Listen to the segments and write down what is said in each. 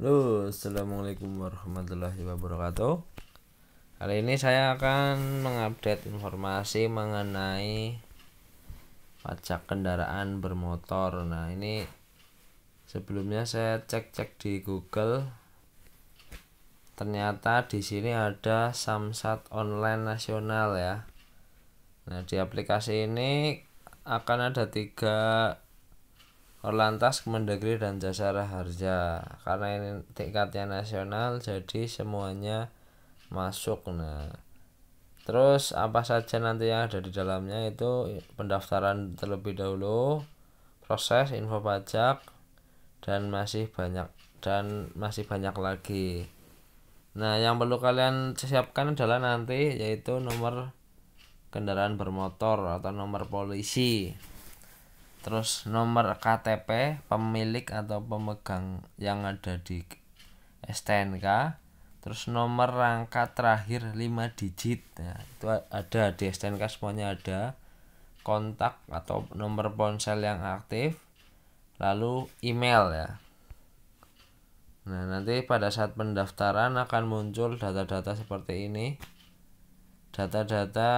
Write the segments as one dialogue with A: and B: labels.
A: Halo, assalamualaikum warahmatullahi wabarakatuh. Kali ini saya akan mengupdate informasi mengenai pajak kendaraan bermotor. Nah, ini sebelumnya saya cek-cek di Google. Ternyata di sini ada Samsat Online Nasional ya. Nah, di aplikasi ini akan ada tiga Korlantas Kemendagri dan Jasara Harja karena ini tingkatnya nasional jadi semuanya masuk nah terus apa saja nanti yang ada di dalamnya itu pendaftaran terlebih dahulu proses info pajak dan masih banyak dan masih banyak lagi nah yang perlu kalian siapkan adalah nanti yaitu nomor kendaraan bermotor atau nomor polisi terus nomor KTP pemilik atau pemegang yang ada di STNK terus nomor rangka terakhir 5 digit nah, itu ada di STNK semuanya ada kontak atau nomor ponsel yang aktif lalu email ya nah nanti pada saat pendaftaran akan muncul data-data seperti ini data-data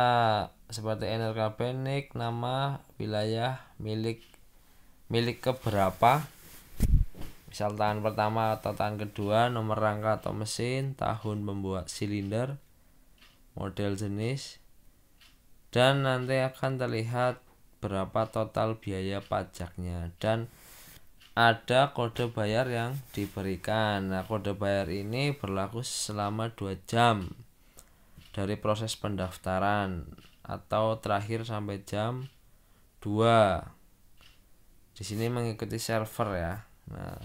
A: seperti energi karbonik, nama, wilayah, milik, milik keberapa, misal tangan pertama atau tangan kedua, nomor rangka atau mesin, tahun membuat silinder, model jenis, dan nanti akan terlihat berapa total biaya pajaknya dan ada kode bayar yang diberikan. Nah, kode bayar ini berlaku selama dua jam dari proses pendaftaran atau terakhir sampai jam 2 di sini mengikuti server ya nah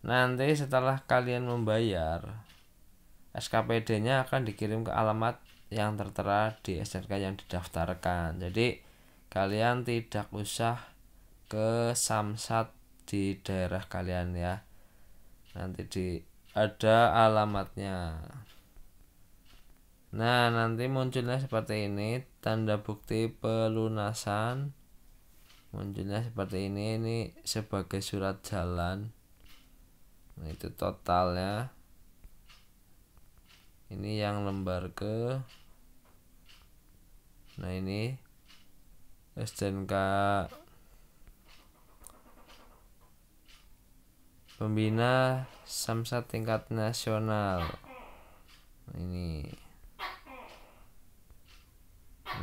A: nanti setelah kalian membayar SKPD-nya akan dikirim ke alamat yang tertera di STNK yang didaftarkan jadi kalian tidak usah ke samsat di daerah kalian ya nanti di ada alamatnya Nah, nanti munculnya seperti ini, tanda bukti pelunasan. Munculnya seperti ini, ini sebagai surat jalan. Nah, itu totalnya. Ini yang lembar ke. Nah, ini SDNK Pembina Samsat tingkat nasional. Nah, ini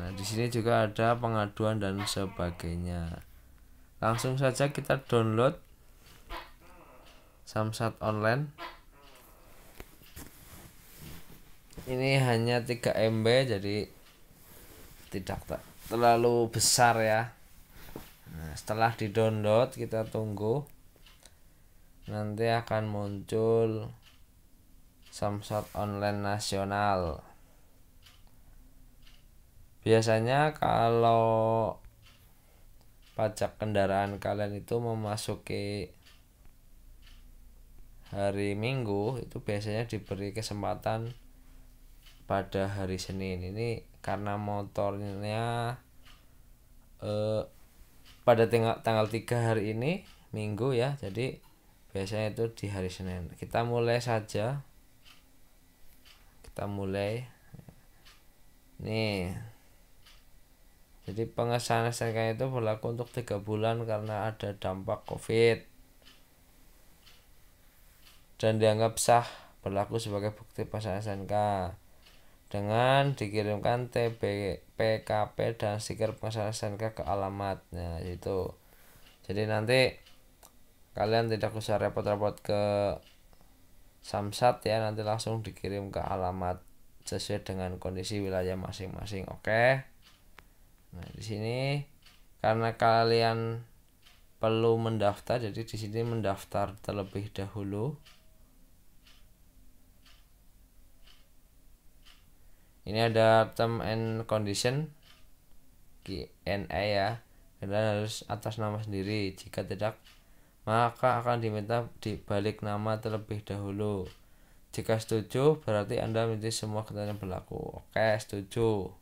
A: Nah, di sini juga ada pengaduan dan sebagainya. Langsung saja kita download Samsat online. Ini hanya 3 MB jadi tidak terlalu besar ya. Nah, setelah di-download kita tunggu nanti akan muncul Samsat online nasional biasanya kalau pajak kendaraan kalian itu memasuki hari Minggu itu biasanya diberi kesempatan pada hari Senin ini karena motornya eh, pada tanggal tanggal tiga hari ini Minggu ya jadi biasanya itu di hari Senin kita mulai saja kita mulai nih jadi pengesahan SNK itu berlaku untuk tiga bulan karena ada dampak COVID dan dianggap sah berlaku sebagai bukti pengesahan SNK dengan dikirimkan TB, PKP dan stiker pengesahan SNK ke alamatnya itu. Jadi nanti kalian tidak usah repot-repot ke Samsat ya nanti langsung dikirim ke alamat sesuai dengan kondisi wilayah masing-masing. Oke. Okay? Nah, di sini karena kalian perlu mendaftar, jadi di sini mendaftar terlebih dahulu. Ini ada term and condition GNA e ya. Kalian harus atas nama sendiri. Jika tidak, maka akan diminta dibalik nama terlebih dahulu. Jika setuju, berarti Anda menjadi semua ketentuan berlaku. Oke, setuju.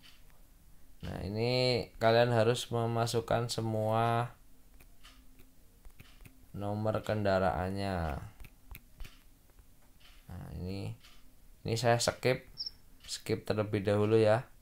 A: Nah, ini kalian harus memasukkan semua nomor kendaraannya. Nah, ini ini saya skip skip terlebih dahulu ya.